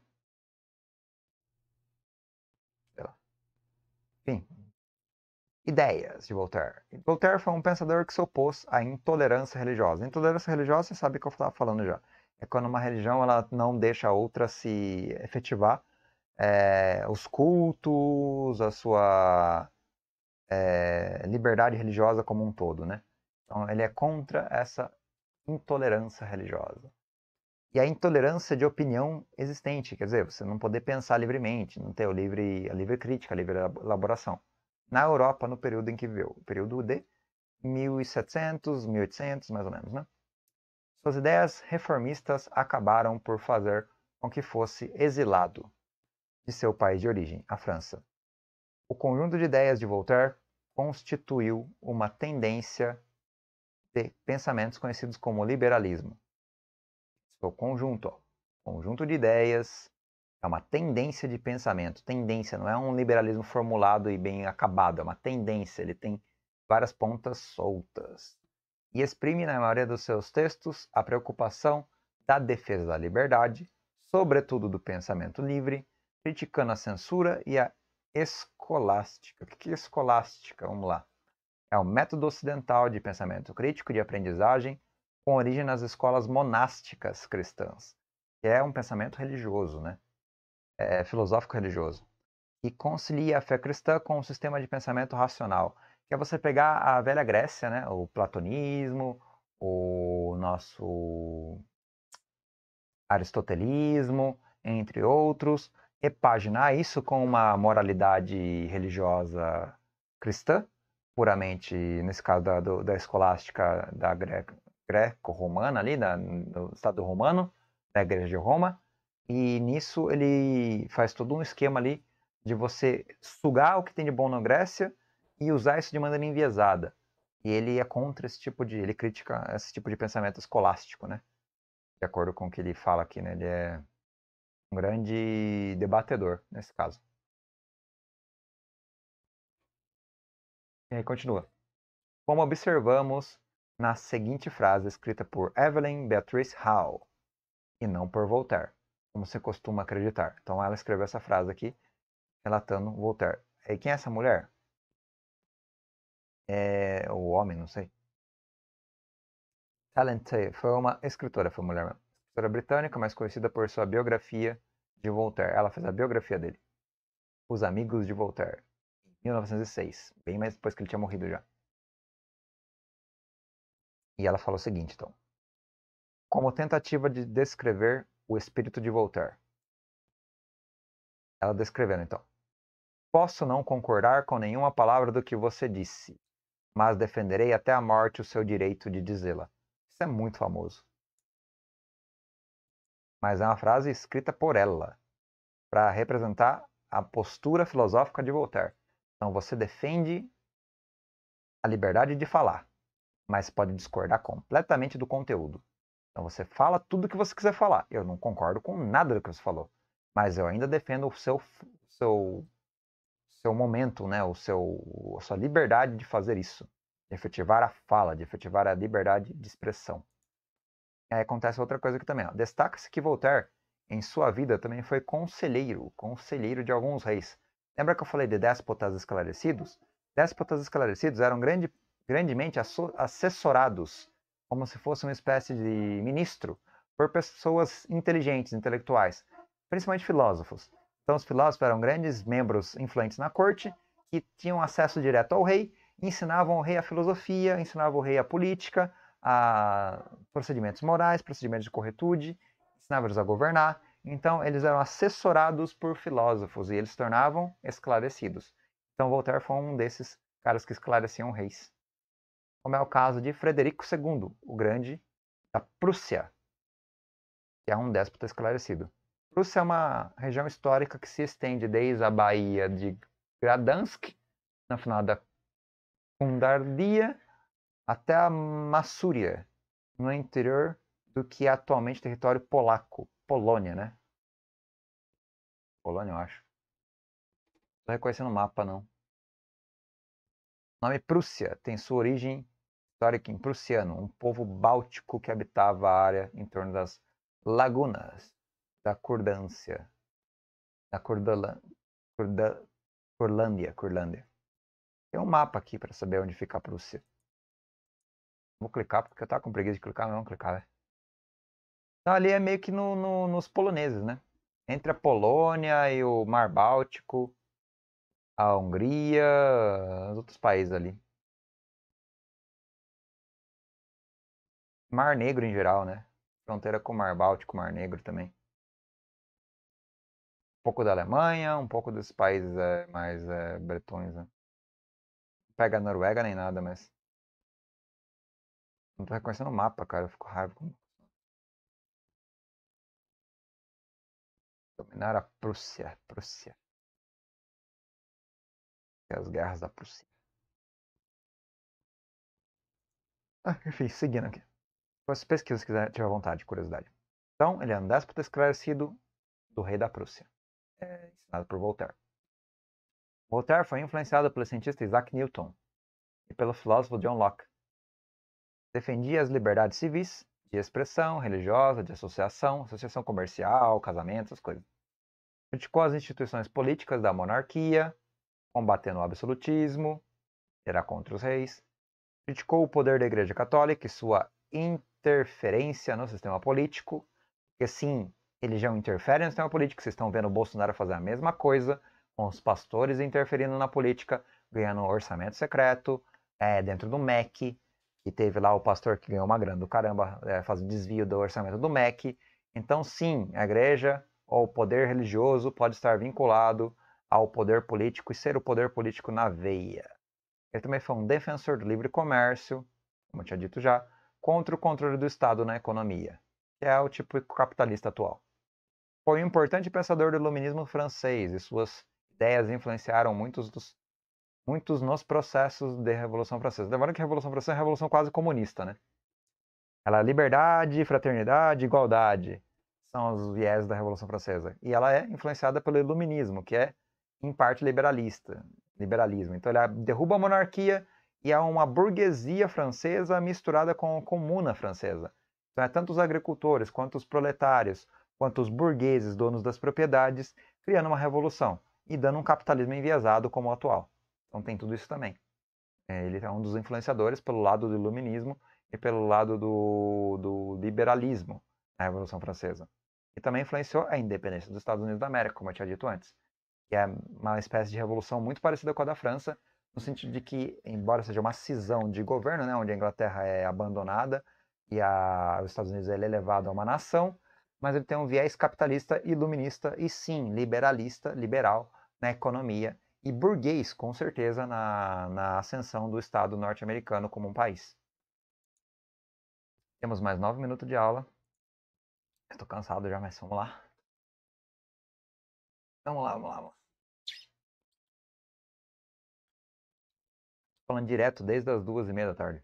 Sei lá. Enfim, ideias de Voltaire. Voltaire foi um pensador que se opôs à intolerância religiosa. A intolerância religiosa, você sabe o que eu estava falando já. É quando uma religião ela não deixa a outra se efetivar é, os cultos, a sua é, liberdade religiosa como um todo, né? Então ele é contra essa intolerância religiosa. E a intolerância de opinião existente, quer dizer, você não poder pensar livremente, não ter o livre, a livre crítica, a livre elaboração. Na Europa, no período em que viveu, o período de 1700, 1800, mais ou menos, né? Suas ideias reformistas acabaram por fazer com que fosse exilado de seu país de origem, a França. O conjunto de ideias de Voltaire constituiu uma tendência de pensamentos conhecidos como liberalismo. o conjunto, ó, conjunto de ideias, é uma tendência de pensamento. Tendência não é um liberalismo formulado e bem acabado, é uma tendência. Ele tem várias pontas soltas. E exprime na maioria dos seus textos a preocupação da defesa da liberdade, sobretudo do pensamento livre, criticando a censura e a escolástica. O que é escolástica? Vamos lá. É o método ocidental de pensamento crítico de aprendizagem com origem nas escolas monásticas cristãs, que é um pensamento religioso, né? É, filosófico-religioso, e concilia a fé cristã com o um sistema de pensamento racional, que é você pegar a velha Grécia, né? o platonismo, o nosso aristotelismo, entre outros, repaginar isso com uma moralidade religiosa cristã, puramente, nesse caso da, do, da escolástica da greco-romana ali, da, do Estado romano, da Igreja de Roma, e nisso ele faz todo um esquema ali de você sugar o que tem de bom na Grécia e usar isso de maneira enviesada. E ele é contra esse tipo de, ele critica esse tipo de pensamento escolástico, né? De acordo com o que ele fala aqui, né? Ele é um grande debatedor nesse caso. E aí continua. Como observamos na seguinte frase escrita por Evelyn Beatrice Howe, e não por Voltaire, como se costuma acreditar. Então ela escreveu essa frase aqui, relatando Voltaire. E quem é essa mulher? É o homem, não sei. Talent foi uma escritora, foi mulher mesmo escritora britânica, mais conhecida por sua biografia de Voltaire. Ela fez a biografia dele. Os Amigos de Voltaire, em 1906, bem mais depois que ele tinha morrido já. E ela falou o seguinte, então. Como tentativa de descrever o espírito de Voltaire. Ela descrevendo, então. Posso não concordar com nenhuma palavra do que você disse, mas defenderei até a morte o seu direito de dizê-la. Isso é muito famoso mas é uma frase escrita por ela para representar a postura filosófica de Voltaire. Então você defende a liberdade de falar, mas pode discordar completamente do conteúdo. Então você fala tudo o que você quiser falar. Eu não concordo com nada do que você falou, mas eu ainda defendo o seu seu seu momento, né, o seu a sua liberdade de fazer isso, de efetivar a fala, de efetivar a liberdade de expressão. Aí é, acontece outra coisa aqui também. Destaca-se que Voltaire, em sua vida, também foi conselheiro, conselheiro de alguns reis. Lembra que eu falei de déspotas esclarecidos? Déspotas esclarecidos eram grande, grandemente assessorados, como se fosse uma espécie de ministro, por pessoas inteligentes, intelectuais, principalmente filósofos. Então, os filósofos eram grandes membros influentes na corte, que tinham acesso direto ao rei, ensinavam o rei a filosofia, ensinavam o rei a política, a procedimentos morais, procedimentos de corretude, ensinava-os a governar. Então, eles eram assessorados por filósofos e eles se tornavam esclarecidos. Então, Voltaire foi um desses caras que esclareciam reis. Como é o caso de Frederico II, o Grande da Prússia, que é um déspota esclarecido. Prússia é uma região histórica que se estende desde a Baía de Gradansk, na final da Cundardia, até a Massúria, no interior do que é atualmente território polaco, Polônia, né? Polônia, eu acho. Não reconhecendo o mapa, não. O nome Prússia tem sua origem histórica em prussiano, um povo báltico que habitava a área em torno das lagunas da Curdância, da Curdolan, Curda, Curlândia, Curlândia. Tem um mapa aqui para saber onde fica a Prússia. Vou clicar porque eu tava com preguiça de clicar, mas não clicar, né? Então ali é meio que no, no, nos poloneses, né? Entre a Polônia e o Mar Báltico, a Hungria, os outros países ali. Mar Negro em geral, né? Fronteira com o Mar Báltico, Mar Negro também. Um pouco da Alemanha, um pouco dos países é, mais é, bretões, né? Não pega a Noruega nem nada, mas. Não tô tá reconhecendo o mapa, cara. Eu fico raiva com. Dominar a Prússia. Prússia. As guerras da Prússia. Ah, enfim, seguindo aqui. Faça pesquisa se quiser, tiver vontade, curiosidade. Então, ele é um déspota esclarecido do rei da Prússia. É ensinado por Voltaire. Voltaire foi influenciado pelo cientista Isaac Newton e pelo filósofo John Locke Defendia as liberdades civis de expressão, religiosa, de associação, associação comercial, casamento, essas coisas. Criticou as instituições políticas da monarquia, combatendo o absolutismo, era contra os reis. Criticou o poder da Igreja Católica e sua interferência no sistema político, porque sim, religião interfere no sistema político, vocês estão vendo o Bolsonaro fazer a mesma coisa, com os pastores interferindo na política, ganhando um orçamento secreto, é, dentro do MEC, que teve lá o pastor que ganhou uma grana do caramba, é, faz desvio do orçamento do MEC. Então, sim, a igreja ou o poder religioso pode estar vinculado ao poder político e ser o poder político na veia. Ele também foi um defensor do livre comércio, como eu tinha dito já, contra o controle do Estado na economia, que é o tipo capitalista atual. Foi um importante pensador do iluminismo francês e suas ideias influenciaram muitos dos muitos nos processos de Revolução Francesa. Lembrando que a Revolução Francesa é uma revolução quase comunista, né? Ela é liberdade, fraternidade, igualdade. São os viés da Revolução Francesa. E ela é influenciada pelo iluminismo, que é, em parte, liberalista. Liberalismo. Então, ela derruba a monarquia e há é uma burguesia francesa misturada com a comuna francesa. Então, é tanto os agricultores, quanto os proletários, quanto os burgueses, donos das propriedades, criando uma revolução e dando um capitalismo enviesado como o atual. Então tem tudo isso também. É, ele é um dos influenciadores pelo lado do iluminismo e pelo lado do, do liberalismo na Revolução Francesa. E também influenciou a independência dos Estados Unidos da América, como eu tinha dito antes. Que é uma espécie de revolução muito parecida com a da França, no sentido de que, embora seja uma cisão de governo, né, onde a Inglaterra é abandonada e a, os Estados Unidos ele é elevado a uma nação, mas ele tem um viés capitalista, iluminista e sim, liberalista, liberal na economia e burguês, com certeza, na, na ascensão do Estado norte-americano como um país. Temos mais nove minutos de aula. Estou cansado já, mas vamos lá. Vamos lá, vamos lá, vamos Falando direto desde as duas e meia da tarde.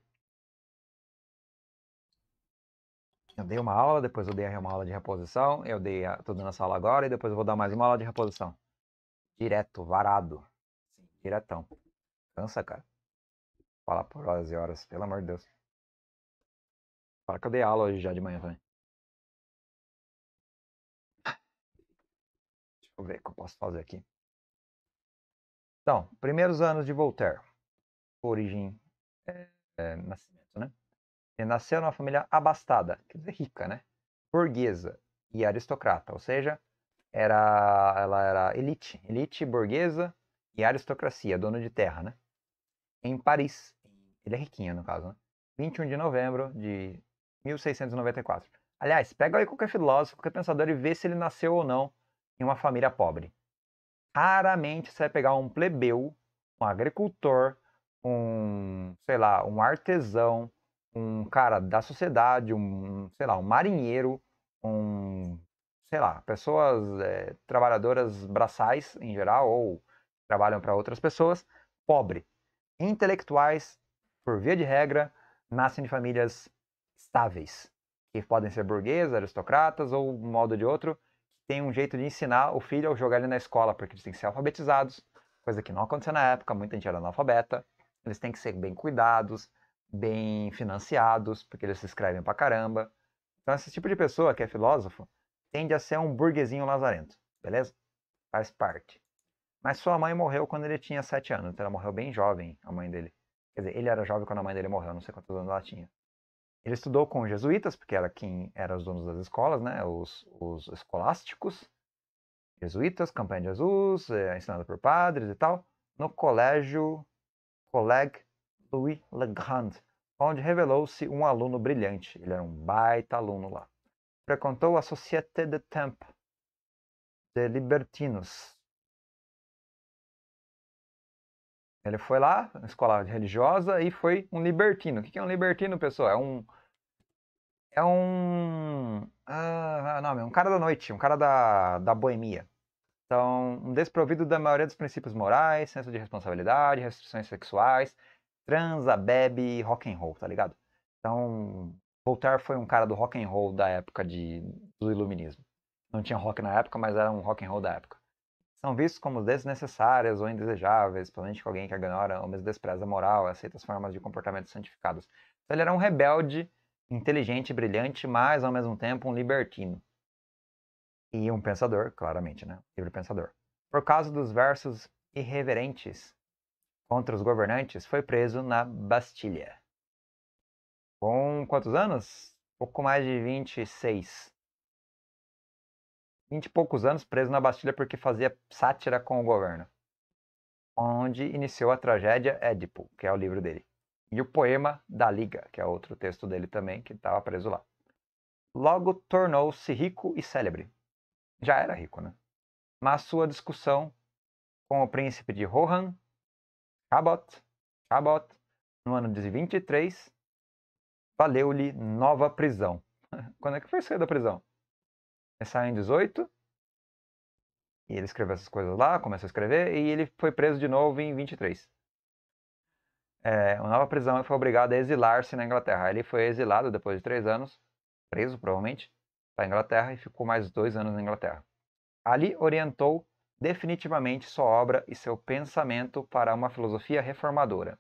Eu dei uma aula, depois eu dei uma aula de reposição, eu dei a, tô dando aula agora e depois eu vou dar mais uma aula de reposição. Direto, varado. Piratão. Cansa, cara. Fala por horas e horas, pelo amor de Deus. Fala que eu dei aula hoje já de manhã, velho. Deixa eu ver o que eu posso fazer aqui. Então, primeiros anos de Voltaire. Origem é, é, nascimento, né? Ele nasceu numa família abastada, quer dizer, rica, né? Burguesa e aristocrata, ou seja, era, ela era elite, elite burguesa e aristocracia, dono de terra, né? Em Paris. Ele é riquinho, no caso, né? 21 de novembro de 1694. Aliás, pega aí qualquer filósofo, qualquer pensador e vê se ele nasceu ou não em uma família pobre. Raramente você vai pegar um plebeu, um agricultor, um, sei lá, um artesão, um cara da sociedade, um, sei lá, um marinheiro, um, sei lá, pessoas é, trabalhadoras braçais em geral, ou trabalham para outras pessoas, pobre. Intelectuais, por via de regra, nascem de famílias estáveis, que podem ser burgueses, aristocratas ou um modo de outro, tem um jeito de ensinar o filho ou jogar ele na escola, porque eles têm que ser alfabetizados, coisa que não acontecia na época, muita gente era analfabeta. Eles têm que ser bem cuidados, bem financiados, porque eles se escrevem pra caramba. Então, esse tipo de pessoa que é filósofo tende a ser um burguesinho lazarento, beleza? Faz parte. Mas sua mãe morreu quando ele tinha 7 anos, então ela morreu bem jovem, a mãe dele. Quer dizer, ele era jovem quando a mãe dele morreu, não sei quantos anos ela tinha. Ele estudou com jesuítas, porque era quem era os donos das escolas, né? Os, os escolásticos, jesuítas, campanha de Jesus, é, eh, ensinado por padres e tal, no colégio Collègue Louis Le Grand, onde revelou-se um aluno brilhante. Ele era um baita aluno lá. Frequentou a Société de tempe de Libertinos, Ele foi lá, na escola religiosa, e foi um libertino. O que é um libertino, pessoal? É um. É um. Ah, não, é, é um cara da noite, um cara da, da boemia. Então, um desprovido da maioria dos princípios morais, senso de responsabilidade, restrições sexuais, transa, bebe, rock and roll, tá ligado? Então, Voltaire foi um cara do rock and roll da época de, do iluminismo. Não tinha rock na época, mas era um rock and roll da época são vistos como desnecessárias ou indesejáveis, principalmente com alguém que ignora ou mesmo despreza a moral, aceita as formas de comportamento santificados. Então ele era um rebelde, inteligente, brilhante, mas ao mesmo tempo um libertino. E um pensador, claramente, né? Livre pensador. Por causa dos versos irreverentes contra os governantes, foi preso na Bastilha. Com quantos anos? Pouco mais de 26 e poucos anos preso na Bastilha porque fazia sátira com o governo, onde iniciou a tragédia Édipo, que é o livro dele, e o poema da Liga, que é outro texto dele também, que estava preso lá. Logo tornou-se rico e célebre. Já era rico, né? Mas sua discussão com o príncipe de Rohan, Cabot, Cabot, no ano de 23, valeu-lhe nova prisão. Quando é que foi sair da prisão? É saiu em 18. E ele escreveu essas coisas lá, começou a escrever, e ele foi preso de novo em 23. É, uma nova prisão, ele foi obrigado a exilar-se na Inglaterra. Ele foi exilado depois de três anos, preso provavelmente, para a Inglaterra e ficou mais dois anos na Inglaterra. Ali orientou definitivamente sua obra e seu pensamento para uma filosofia reformadora.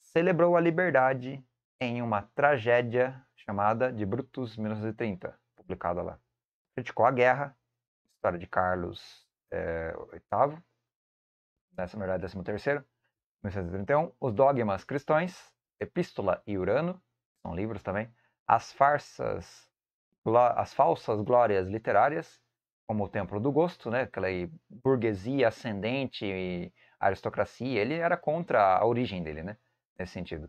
Celebrou a liberdade em uma tragédia chamada de Brutus 1930 publicada lá. Criticou a guerra, história de Carlos eh, VIII, nessa, verdade, 13 1931, Os Dogmas Cristãos, Epístola e Urano, são livros também, As Farsas, As Falsas Glórias Literárias, como o Templo do Gosto, né, aquela burguesia ascendente aristocracia, ele era contra a origem dele, né, nesse sentido.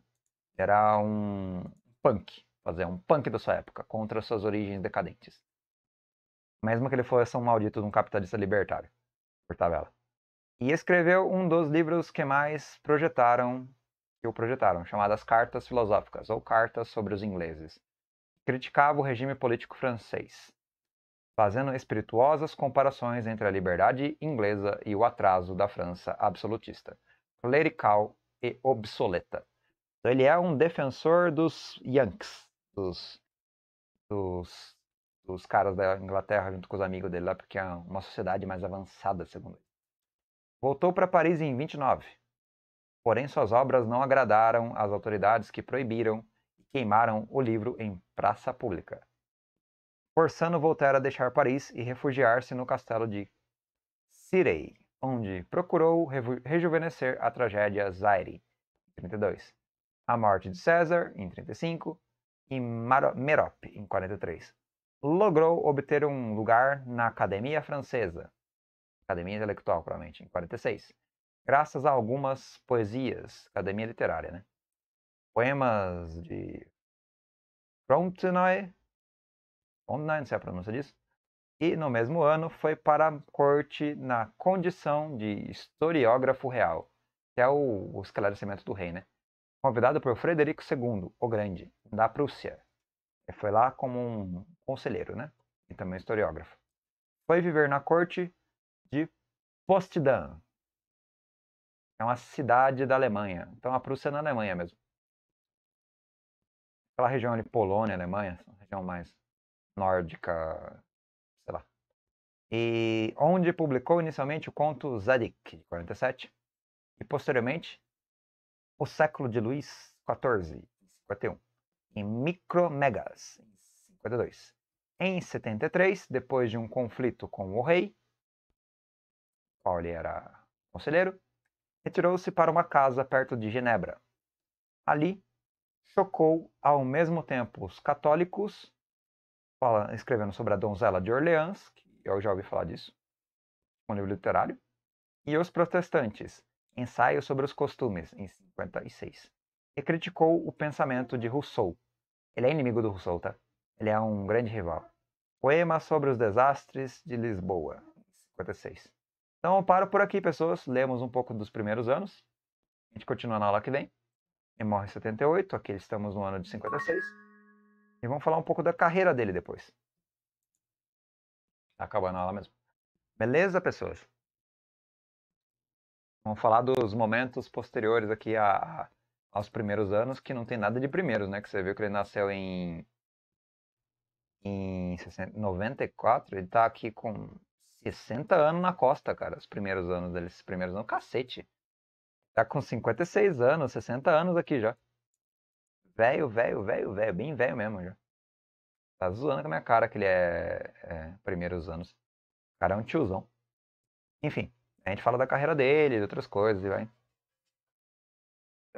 Era um punk, fazer um punk da sua época, contra suas origens decadentes. Mesmo que ele fosse um maldito de um capitalista libertário. Por tabela. E escreveu um dos livros que mais projetaram, que o projetaram, chamadas Cartas Filosóficas, ou Cartas sobre os Ingleses. Criticava o regime político francês, fazendo espirituosas comparações entre a liberdade inglesa e o atraso da França absolutista, clerical e obsoleta. Então, ele é um defensor dos Yanks, dos, dos, dos caras da Inglaterra junto com os amigos dele lá, porque é uma sociedade mais avançada, segundo ele. Voltou para Paris em 29. Porém, suas obras não agradaram às autoridades que proibiram e queimaram o livro em praça pública, forçando Voltaire a deixar Paris e refugiar-se no castelo de Cirey, onde procurou rejuvenescer a tragédia Zaire, em 32, a morte de César, em 35, e Merop, em 43. Logrou obter um lugar na Academia Francesa, Academia Intelectual, provavelmente, em 46, graças a algumas poesias, Academia Literária, né? Poemas de Frontenoy, não sei a pronúncia disso, e no mesmo ano foi para a corte na condição de historiógrafo real, que é o, o esclarecimento do rei, né? Convidado por Frederico II, o Grande da Prússia. Ele foi lá como um conselheiro, né? E também historiógrafo. Foi viver na corte de Postdam, É uma cidade da Alemanha. Então a Prússia é na Alemanha mesmo. Aquela região ali, Polônia, Alemanha, região mais nórdica, sei lá. E onde publicou inicialmente o conto Zadik, de 47, e posteriormente o século de Luís XIV, 51 em micromegas, em 52. Em 73, depois de um conflito com o rei, qual ele era conselheiro, retirou-se para uma casa perto de Genebra. Ali, chocou ao mesmo tempo os católicos, fala, escrevendo sobre a donzela de Orleans, que eu já ouvi falar disso, um livro literário, e os protestantes, ensaio sobre os costumes, em 56, e criticou o pensamento de Rousseau. Ele é inimigo do Rousseau, tá? Ele é um grande rival. Poema sobre os desastres de Lisboa, 56. Então eu paro por aqui, pessoas. Lemos um pouco dos primeiros anos. A gente continua na aula que vem. Ele morre em 78, aqui estamos no ano de 56. E vamos falar um pouco da carreira dele depois. Tá acabando a aula mesmo. Beleza, pessoas? Vamos falar dos momentos posteriores aqui a, aos primeiros anos, que não tem nada de primeiros, né? Que você viu que ele nasceu em. em 94, ele tá aqui com 60 anos na costa, cara, os primeiros anos dele. Esses primeiros anos, cacete. Tá com 56 anos, 60 anos aqui já. Velho, velho, velho, velho, bem velho mesmo já. Tá zoando com a minha cara que ele é, é primeiros anos. O cara é um tiozão. Enfim, a gente fala da carreira dele, de outras coisas e vai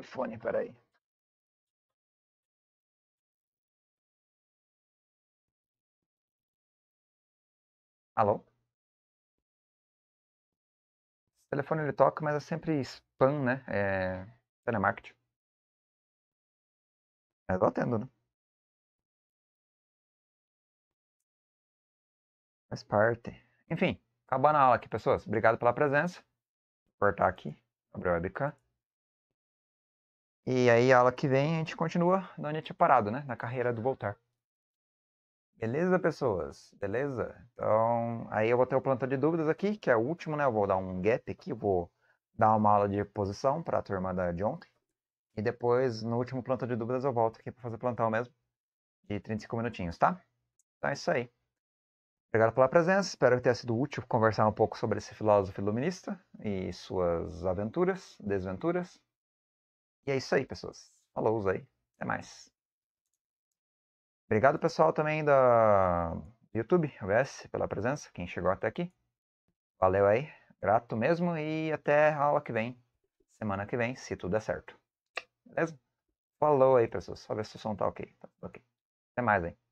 telefone, é peraí. Alô? O telefone ele toca, mas é sempre spam, né? É... Telemarketing. Mas é eu atendo, né? Faz parte. Enfim, acabando a aula aqui, pessoas. Obrigado pela presença. Vou cortar aqui. abre o webcam. E aí, aula que vem, a gente continua onde a gente parado, né? Na carreira do Voltaire. Beleza, pessoas? Beleza? Então, aí eu vou ter o plantão de dúvidas aqui, que é o último, né? Eu vou dar um gap aqui, vou dar uma aula de posição para a turma da, de ontem. E depois, no último plantão de dúvidas, eu volto aqui para fazer plantão mesmo, de 35 minutinhos, tá? Então é isso aí. Obrigado pela presença, espero que tenha sido útil conversar um pouco sobre esse filósofo iluminista e suas aventuras, desventuras. E é isso aí, pessoas. Falou aí. Até mais. Obrigado, pessoal, também da YouTube, OBS, pela presença, quem chegou até aqui. Valeu aí, grato mesmo e até a aula que vem, semana que vem, se tudo der certo. Beleza? Falou aí, pessoas. Só ver se o som tá ok. Tá ok. Até mais aí.